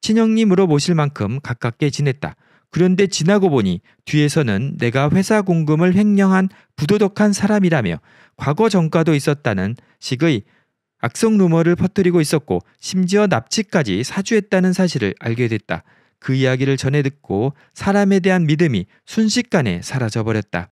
친형이 물어보실 만큼 가깝게 지냈다. 그런데 지나고 보니 뒤에서는 내가 회사 공금을 횡령한 부도덕한 사람이라며 과거 정과도 있었다는 식의 악성 루머를 퍼뜨리고 있었고 심지어 납치까지 사주했다는 사실을 알게 됐다. 그 이야기를 전해 듣고 사람에 대한 믿음이 순식간에 사라져 버렸다.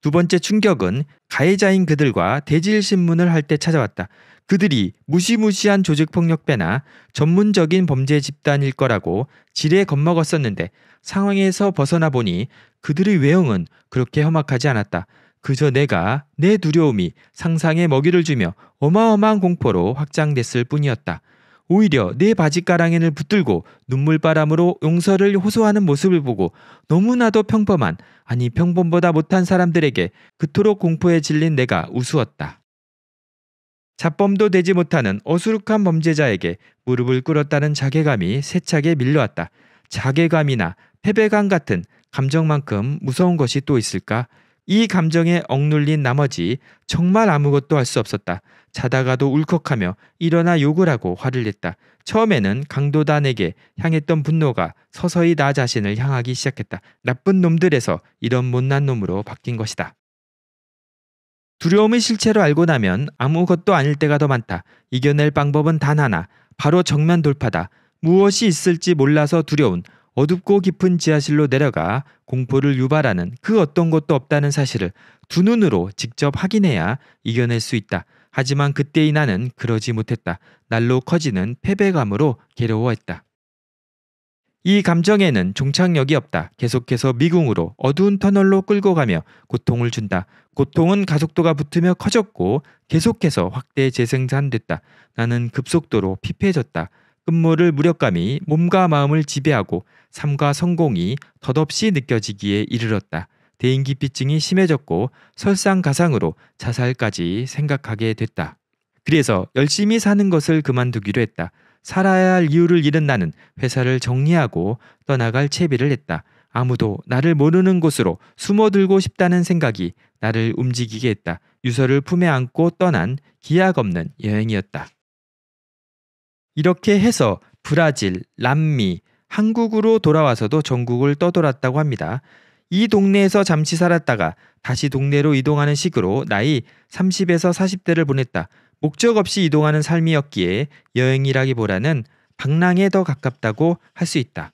두 번째 충격은 가해자인 그들과 대질신문을 할 때 찾아왔다. 그들이 무시무시한 조직폭력배나 전문적인 범죄 집단일 거라고 지레 겁먹었었는데 상황에서 벗어나 보니 그들의 외형은 그렇게 험악하지 않았다. 그저 내가 내 두려움이 상상의 먹이를 주며 어마어마한 공포로 확장됐을 뿐이었다. 오히려 내 바지가랑이를 붙들고 눈물바람으로 용서를 호소하는 모습을 보고 너무나도 평범한, 아니 평범보다 못한 사람들에게 그토록 공포에 질린 내가 우스웠다. 자범도 되지 못하는 어수룩한 범죄자에게 무릎을 꿇었다는 자괴감이 세차게 밀려왔다. 자괴감이나 패배감 같은 감정만큼 무서운 것이 또 있을까? 이 감정에 억눌린 나머지 정말 아무것도 할 수 없었다. 자다가도 울컥하며 일어나 욕을 하고 화를 냈다. 처음에는 강도단에게 향했던 분노가 서서히 나 자신을 향하기 시작했다. 나쁜 놈들에서 이런 못난 놈으로 바뀐 것이다. 두려움의 실체로 알고 나면 아무것도 아닐 때가 더 많다. 이겨낼 방법은 단 하나. 바로 정면 돌파다. 무엇이 있을지 몰라서 두려운 어둡고 깊은 지하실로 내려가 공포를 유발하는 그 어떤 것도 없다는 사실을 두 눈으로 직접 확인해야 이겨낼 수 있다. 하지만 그때의 나는 그러지 못했다. 날로 커지는 패배감으로 괴로워했다. 이 감정에는 종착역이 없다. 계속해서 미궁으로 어두운 터널로 끌고 가며 고통을 준다. 고통은 가속도가 붙으며 커졌고 계속해서 확대 재생산됐다. 나는 급속도로 피폐해졌다. 끝물을 무력감이 몸과 마음을 지배하고 삶과 성공이 덧없이 느껴지기에 이르렀다. 대인기피증이 심해졌고 설상가상으로 자살까지 생각하게 됐다. 그래서 열심히 사는 것을 그만두기로 했다. 살아야 할 이유를 잃은 나는 회사를 정리하고 떠나갈 채비를 했다. 아무도 나를 모르는 곳으로 숨어들고 싶다는 생각이 나를 움직이게 했다. 유서를 품에 안고 떠난 기약 없는 여행이었다. 이렇게 해서 브라질, 남미, 한국으로 돌아와서도 전국을 떠돌았다고 합니다. 이 동네에서 잠시 살았다가 다시 동네로 이동하는 식으로 나이 30에서 40대를 보냈다. 목적 없이 이동하는 삶이었기에 여행이라기보다는 방랑에 더 가깝다고 할 수 있다.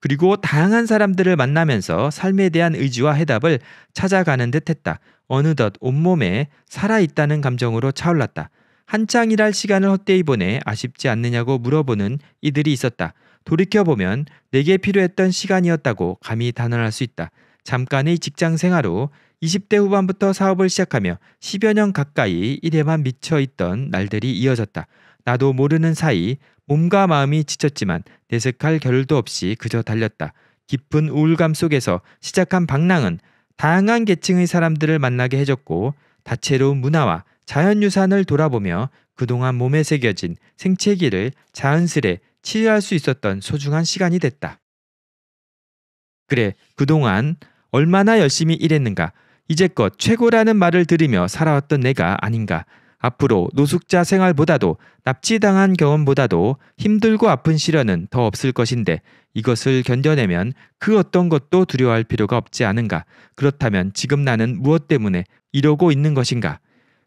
그리고 다양한 사람들을 만나면서 삶에 대한 의지와 해답을 찾아가는 듯 했다. 어느덧 온몸에 살아있다는 감정으로 차올랐다. 한창 일할 시간을 헛되이 보내 아쉽지 않느냐고 물어보는 이들이 있었다. 돌이켜보면 내게 필요했던 시간이었다고 감히 단언할 수 있다. 잠깐의 직장 생활 후 20대 후반부터 사업을 시작하며 10여 년 가까이 일에만 미쳐 있던 날들이 이어졌다. 나도 모르는 사이 몸과 마음이 지쳤지만 내색할 겨를도 없이 그저 달렸다. 깊은 우울감 속에서 시작한 방랑은 다양한 계층의 사람들을 만나게 해줬고 다채로운 문화와 자연유산을 돌아보며 그동안 몸에 새겨진 생체기를 자연스레 치유할 수 있었던 소중한 시간이 됐다. 그래, 그동안 얼마나 열심히 일했는가. 이제껏 최고라는 말을 들으며 살아왔던 내가 아닌가. 앞으로 노숙자 생활보다도 납치당한 경험보다도 힘들고 아픈 시련은 더 없을 것인데 이것을 견뎌내면 그 어떤 것도 두려워할 필요가 없지 않은가. 그렇다면 지금 나는 무엇 때문에 이러고 있는 것인가?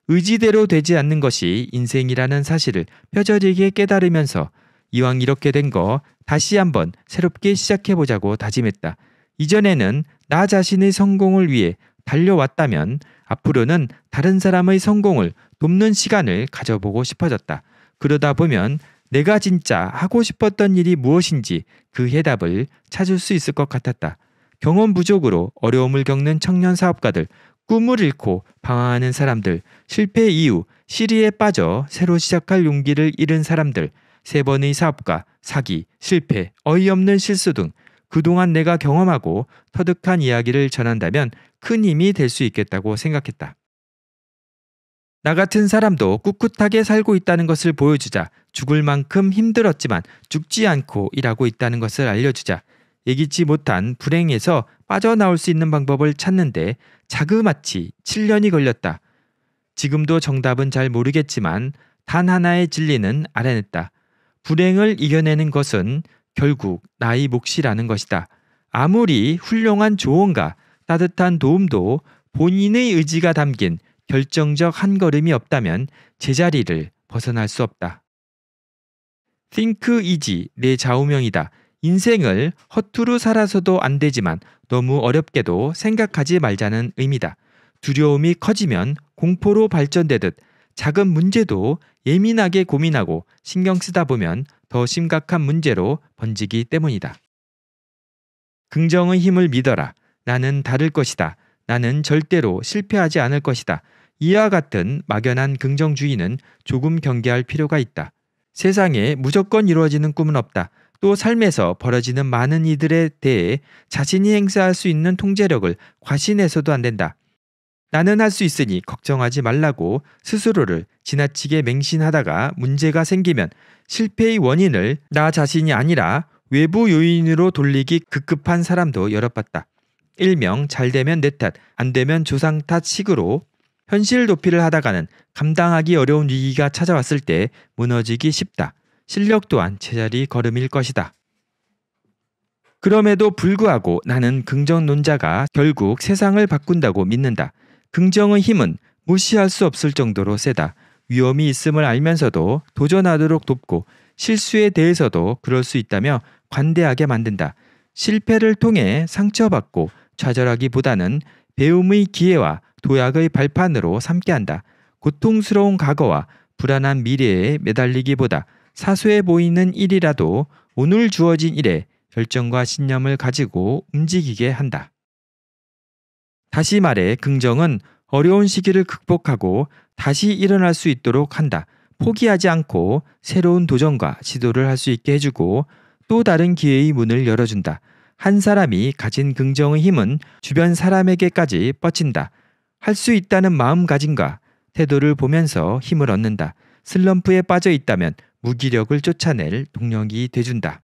의지대로 되지 않는 것이 인생이라는 사실을 뼈저리게 깨달으면서 이왕 이렇게 된 거 다시 한번 새롭게 시작해보자고 다짐했다. 이전에는 나 자신의 성공을 위해 달려왔다면 앞으로는 다른 사람의 성공을 돕는 시간을 가져보고 싶어졌다. 그러다 보면 내가 진짜 하고 싶었던 일이 무엇인지 그 해답을 찾을 수 있을 것 같았다. 경험 부족으로 어려움을 겪는 청년 사업가들, 꿈을 잃고 방황하는 사람들, 실패 이후 시리에 빠져 새로 시작할 용기를 잃은 사람들, 세 번의 사업가, 사기, 실패, 어이없는 실수 등 그동안 내가 경험하고 터득한 이야기를 전한다면 큰 힘이 될 수 있겠다고 생각했다. 나 같은 사람도 꿋꿋하게 살고 있다는 것을 보여주자 죽을 만큼 힘들었지만 죽지 않고 일하고 있다는 것을 알려주자 예기치 못한 불행에서 빠져나올 수 있는 방법을 찾는데 자그마치 7년이 걸렸다. 지금도 정답은 잘 모르겠지만 단 하나의 진리는 알아냈다. 불행을 이겨내는 것은 결국 나의 몫이라는 것이다. 아무리 훌륭한 조언가, 따뜻한 도움도 본인의 의지가 담긴 결정적 한 걸음이 없다면 제자리를 벗어날 수 없다. Think easy, 내 좌우명이다. 인생을 허투루 살아서도 안 되지만 너무 어렵게도 생각하지 말자는 의미다. 두려움이 커지면 공포로 발전되듯 작은 문제도 예민하게 고민하고 신경 쓰다 보면 더 심각한 문제로 번지기 때문이다. 긍정의 힘을 믿어라. 나는 다를 것이다. 나는 절대로 실패하지 않을 것이다. 이와 같은 막연한 긍정주의는 조금 경계할 필요가 있다. 세상에 무조건 이루어지는 꿈은 없다. 또 삶에서 벌어지는 많은 이들에 대해 자신이 행사할 수 있는 통제력을 과신해서도 안 된다. 나는 할 수 있으니 걱정하지 말라고 스스로를 지나치게 맹신하다가 문제가 생기면 실패의 원인을 나 자신이 아니라 외부 요인으로 돌리기 급급한 사람도 여러 봤다. 일명 잘되면 내 탓, 안되면 조상 탓식으로 현실 도피를 하다가는 감당하기 어려운 위기가 찾아왔을 때 무너지기 쉽다. 실력 또한 제자리 걸음일 것이다. 그럼에도 불구하고 나는 긍정 논자가 결국 세상을 바꾼다고 믿는다. 긍정의 힘은 무시할 수 없을 정도로 세다. 위험이 있음을 알면서도 도전하도록 돕고 실수에 대해서도 그럴 수 있다며 관대하게 만든다. 실패를 통해 상처받고 좌절하기보다는 배움의 기회와 도약의 발판으로 삼게 한다. 고통스러운 과거와 불안한 미래에 매달리기보다 사소해 보이는 일이라도 오늘 주어진 일에 결정과 신념을 가지고 움직이게 한다. 다시 말해 긍정은 어려운 시기를 극복하고 다시 일어날 수 있도록 한다. 포기하지 않고 새로운 도전과 시도를 할 수 있게 해주고 또 다른 기회의 문을 열어준다. 한 사람이 가진 긍정의 힘은 주변 사람에게까지 뻗친다. 할 수 있다는 마음가짐과 태도를 보면서 힘을 얻는다. 슬럼프에 빠져 있다면 무기력을 쫓아낼 동력이 돼준다.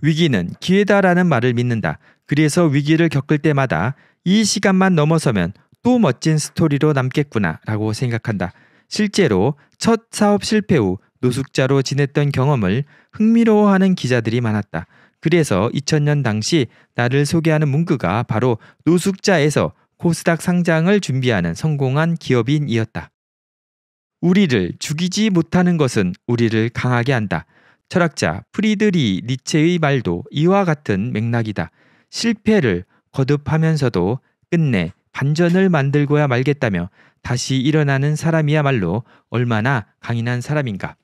위기는 기회다라는 말을 믿는다. 그래서 위기를 겪을 때마다 이 시간만 넘어서면 또 멋진 스토리로 남겠구나 라고 생각한다. 실제로 첫 사업 실패 후 노숙자로 지냈던 경험을 흥미로워하는 기자들이 많았다. 그래서 2000년 당시 나를 소개하는 문구가 바로 노숙자에서 코스닥 상장을 준비하는 성공한 기업인이었다. 우리를 죽이지 못하는 것은 우리를 강하게 한다. 철학자 프리드리 니체의 말도 이와 같은 맥락이다. 실패를 거듭하면서도 끝내 반전을 만들고야 말겠다며 다시 일어나는 사람이야말로 얼마나 강인한 사람인가.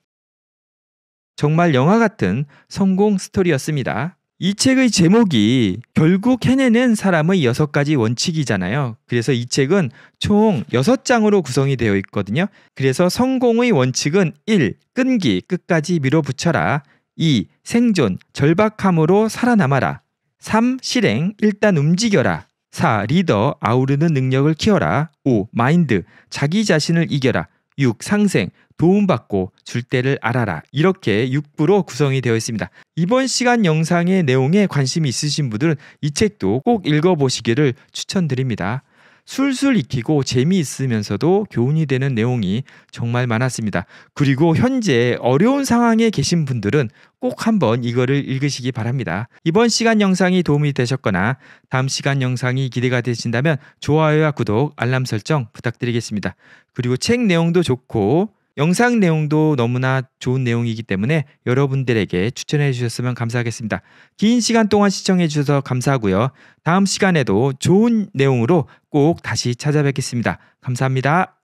정말 영화 같은 성공 스토리였습니다. 이 책의 제목이 결국 해내는 사람의 여섯 가지 원칙이잖아요. 그래서 이 책은 총 여섯 장으로 구성이 되어 있거든요. 그래서 성공의 원칙은 1. 끈기, 끝까지 밀어붙여라. 2. 생존, 절박함으로 살아남아라. 3. 실행, 일단 움직여라. 4. 리더, 아우르는 능력을 키워라. 5. 마인드, 자기 자신을 이겨라. 육, 상생, 도움받고 줄 때를 알아라. 이렇게 육부로 구성이 되어 있습니다. 이번 시간 영상의 내용에 관심이 있으신 분들은 이 책도 꼭 읽어보시기를 추천드립니다. 술술 익히고 재미있으면서도 교훈이 되는 내용이 정말 많았습니다. 그리고 현재 어려운 상황에 계신 분들은 꼭 한번 이거를 읽으시기 바랍니다. 이번 시간 영상이 도움이 되셨거나 다음 시간 영상이 기대가 되신다면 좋아요와 구독, 알람 설정 부탁드리겠습니다. 그리고 책 내용도 좋고 영상 내용도 너무나 좋은 내용이기 때문에 여러분들에게 추천해 주셨으면 감사하겠습니다. 긴 시간 동안 시청해 주셔서 감사하고요. 다음 시간에도 좋은 내용으로 꼭 다시 찾아뵙겠습니다. 감사합니다.